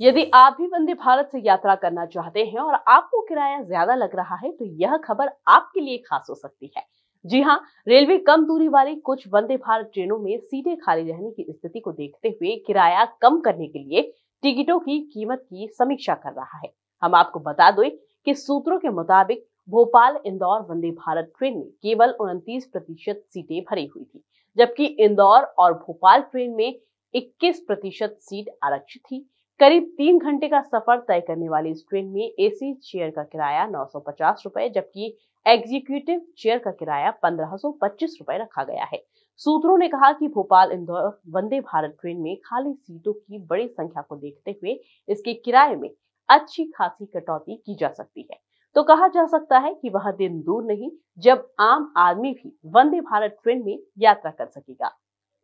यदि आप भी वंदे भारत से यात्रा करना चाहते हैं और आपको किराया ज्यादा लग रहा है तो यह खबर आपके लिए खास हो सकती है जी हाँ रेलवे कम दूरी वाली कुछ वंदे भारत ट्रेनों में सीटें खाली रहने की स्थिति को देखते हुए किराया कम करने के लिए टिकटों की कीमत की समीक्षा कर रहा है हम आपको बता दें कि सूत्रों के मुताबिक भोपाल इंदौर वंदे भारत ट्रेन में केवल उनतीस प्रतिशत सीटें भरी हुई थी जबकि इंदौर और भोपाल ट्रेन में 21 प्रतिशत सीट आरक्षित थी करीब तीन घंटे का सफर तय करने वाली इस ट्रेन में एसी चेयर का किराया नौ सौ पचास रूपए जबकि एग्जीक्यूटिव चेयर का किराया पंद्रह सौ पच्चीस रूपए रखा गया है सूत्रों ने कहा कि भोपाल इंदौर वंदे भारत ट्रेन में खाली सीटों की बड़ी संख्या को देखते हुए इसके किराए में अच्छी खासी कटौती की जा सकती है तो कहा जा सकता है कि वह दिन दूर नहीं जब आम आदमी भी वंदे भारत ट्रेन में यात्रा कर सकेगा